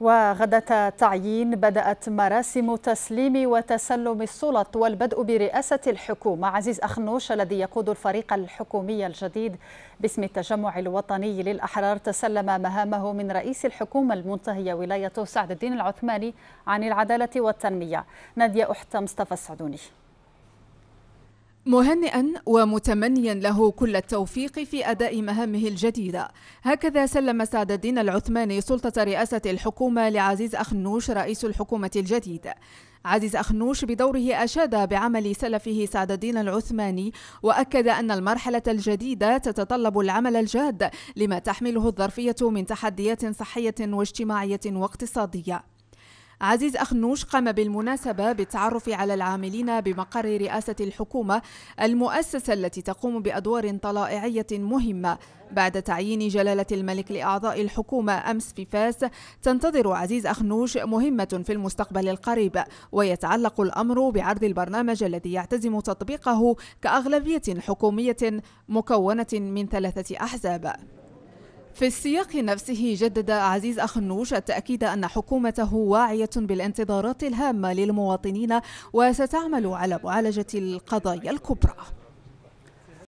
وغدة تعيين بدأت مراسم تسليم وتسلم السلط والبدء برئاسة الحكومة عزيز أخنوش الذي يقود الفريق الحكومي الجديد باسم التجمع الوطني للأحرار تسلم مهامه من رئيس الحكومة المنتهية ولايته سعد الدين العثماني عن العدالة والتنمية نادية أحتى مصطفى السعدوني مهنئا ومتمنيا له كل التوفيق في اداء مهامه الجديده هكذا سلم سعد الدين العثماني سلطه رئاسه الحكومه لعزيز اخنوش رئيس الحكومه الجديد عزيز أخنوش بدوره أشاد بعمل سلفه سعد الدين العثماني وأكد أن المرحلة الجديدة تتطلب العمل الجاد لما تحمله الظرفية من تحديات صحية واجتماعية واقتصادية عزيز أخنوش قام بالمناسبة بالتعرف على العاملين بمقر رئاسة الحكومة المؤسسة التي تقوم بأدوار طلائعية مهمة بعد تعيين جلالة الملك لأعضاء الحكومة أمس في فاس تنتظر عزيز أخنوش مهمة في المستقبل القريب ويتعلق الأمر بعرض البرنامج الذي يعتزم تطبيقه كأغلبية حكومية مكونة من ثلاثة أحزاب في السياق نفسه جدد عزيز أخنوش التأكيد أن حكومته واعية بالانتظارات الهامة للمواطنين وستعمل على معالجة القضايا الكبرى